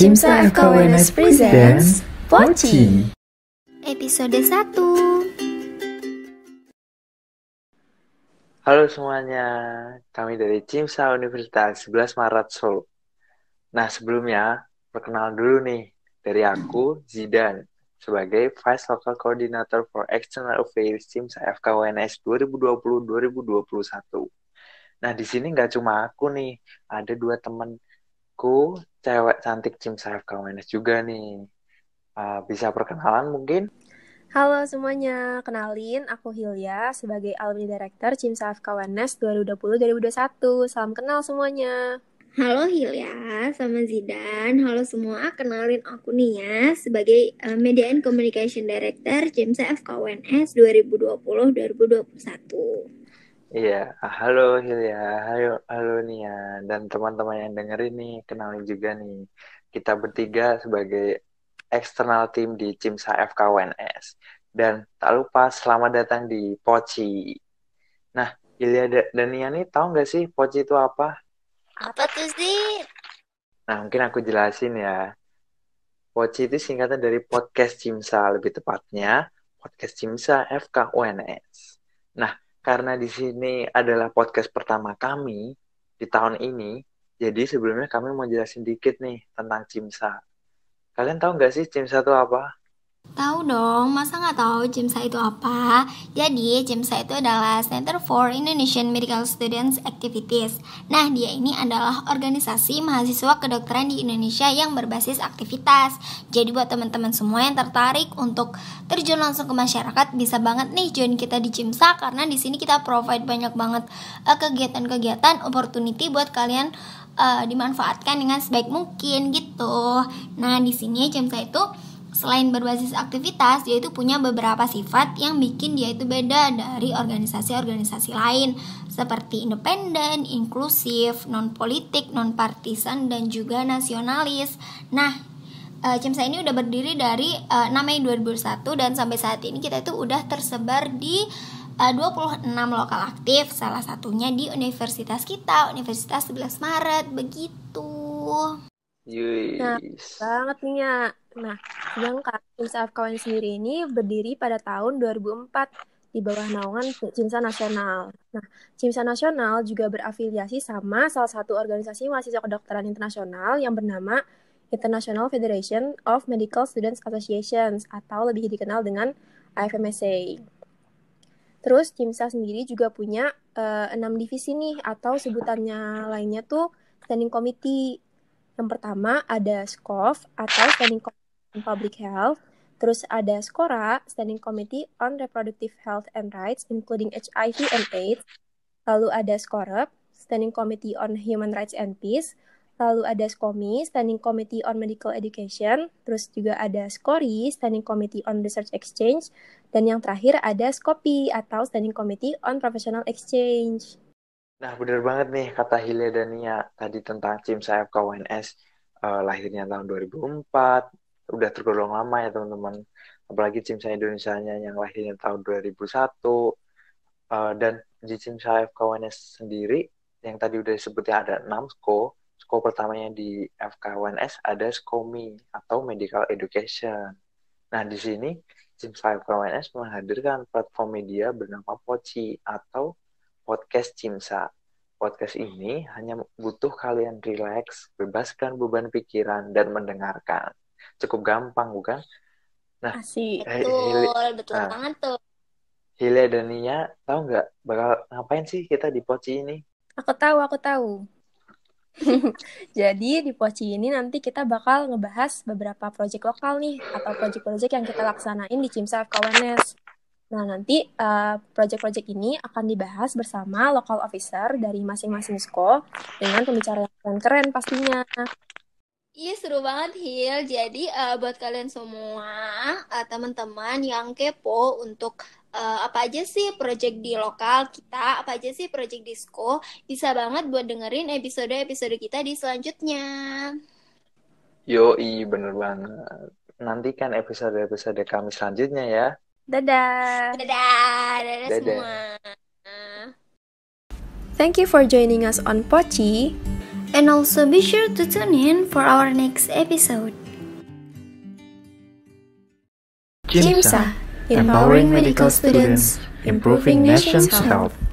Cimsa FK Wellness presents Poci Episode 1 Halo semuanya, kami dari Cimsa Universitas 11 Maret Solo. Nah sebelumnya, perkenalan dulu nih dari aku, Zidan, sebagai Vice Local Coordinator for External Affairs Cimsa FKWNS 2020-2021. Nah di sini nggak cuma aku nih, ada dua teman aku cewek cantik Jim Saraf Gomez juga nih. Uh, bisa perkenalan mungkin? Halo semuanya, kenalin aku Hilya sebagai alumni director Jim Saraf Kawanes 2020-2021. Salam kenal semuanya. Halo Hilya sama Zidan, halo semua, kenalin aku Nia sebagai uh, Media and Communication Director Jim CF KWNS 2020-2021. Iya, halo Hilya, halo, halo Nia, dan teman-teman yang dengerin ini kenalin juga nih. Kita bertiga sebagai eksternal tim di Cimsa FK UNS Dan tak lupa selamat datang di Poci. Nah, Hilya dan Nia nih tahu nggak sih Poci itu apa? Apa tuh sih? Nah, mungkin aku jelasin ya. Poci itu singkatan dari Podcast Cimsa, lebih tepatnya Podcast Cimsa FK UNS. Nah, karena di sini adalah podcast pertama kami di tahun ini, jadi sebelumnya kami mau jelasin dikit nih tentang Cimsa. Kalian tahu nggak sih Cimsa itu apa? Tahu dong, masa nggak tahu CIMSA itu apa? Jadi, CIMSA itu adalah Center for Indonesian Medical Students Activities. Nah, dia ini adalah organisasi mahasiswa kedokteran di Indonesia yang berbasis aktivitas. Jadi, buat teman-teman semua yang tertarik untuk terjun langsung ke masyarakat, bisa banget nih join kita di CIMSA karena di sini kita provide banyak banget eh, kegiatan-kegiatan, opportunity buat kalian uh, dimanfaatkan dengan sebaik mungkin gitu. Nah, di sini CIMSA itu selain berbasis aktivitas, dia itu punya beberapa sifat yang bikin dia itu beda dari organisasi-organisasi lain seperti independen, inklusif, non-politik, non-partisan, dan juga nasionalis. Nah, uh, Cimsa ini udah berdiri dari uh, eh, 6 Mei 2001 dan sampai saat ini kita itu udah tersebar di eh, uh, 26 lokal aktif, salah satunya di universitas kita, Universitas 11 Maret, begitu. Yes. Nah, banget nih ya. Nah, sedangkan Cinsa FKWN sendiri ini berdiri pada tahun 2004 di bawah naungan Cimsa Nasional. Nah, Cimsa Nasional juga berafiliasi sama salah satu organisasi mahasiswa kedokteran internasional yang bernama International Federation of Medical Students Associations atau lebih dikenal dengan IFMSA. Terus Cimsa sendiri juga punya eh, enam divisi nih atau sebutannya lainnya tuh standing committee. Yang pertama ada SCOF atau standing committee and Public Health. Terus ada SCORA, Standing Committee on Reproductive Health and Rights, including HIV and AIDS. Lalu ada SCOREP, Standing Committee on Human Rights and Peace. Lalu ada SCOMI, Standing Committee on Medical Education. Terus juga ada SCORI, Standing Committee on Research Exchange. Dan yang terakhir ada SCOPI atau Standing Committee on Professional Exchange. Nah, bener banget nih kata Hilya dan tadi tentang CIMSA FKWNS. Uh, eh, lahirnya tahun 2004, udah tergolong lama ya teman-teman apalagi Cimsa Indonesia nya yang lahirnya tahun 2001 uh, eh, dan di Cimsa FKWNS sendiri yang tadi udah disebutnya ada 6 SKO SKO pertamanya di FKWNS ada SKOMI atau Medical Education nah di sini Cimsa FKWNS menghadirkan platform media bernama Poci atau Podcast Cimsa podcast ini hanya butuh kalian relax, bebaskan beban pikiran, dan mendengarkan cukup gampang bukan? Nah, Asik. Eh, betul, Hili, betul nah, banget tuh. Hilia dan Nia, tahu nggak bakal ngapain sih kita di Poci ini? Aku tahu, aku tahu. Jadi di Poci ini nanti kita bakal ngebahas beberapa proyek lokal nih atau proyek-proyek yang kita laksanain di Cimsa FKWNS. Nah, nanti uh, eh, proyek-proyek ini akan dibahas bersama local officer dari masing-masing SKO dengan pembicara yang keren-keren pastinya. Iya seru banget Hil. Jadi uh, buat kalian semua uh, teman-teman yang kepo untuk uh, apa aja sih project di lokal kita, apa aja sih project disco, bisa banget buat dengerin episode-episode kita di selanjutnya. Yo, i bener banget. Nantikan episode-episode kami selanjutnya ya. Dadah. Dadah, dadah, dadah. semua. Thank you for joining us on Pochi. And also be sure to tune in for our next episode. GIMSA, empowering medical students, improving nation's health.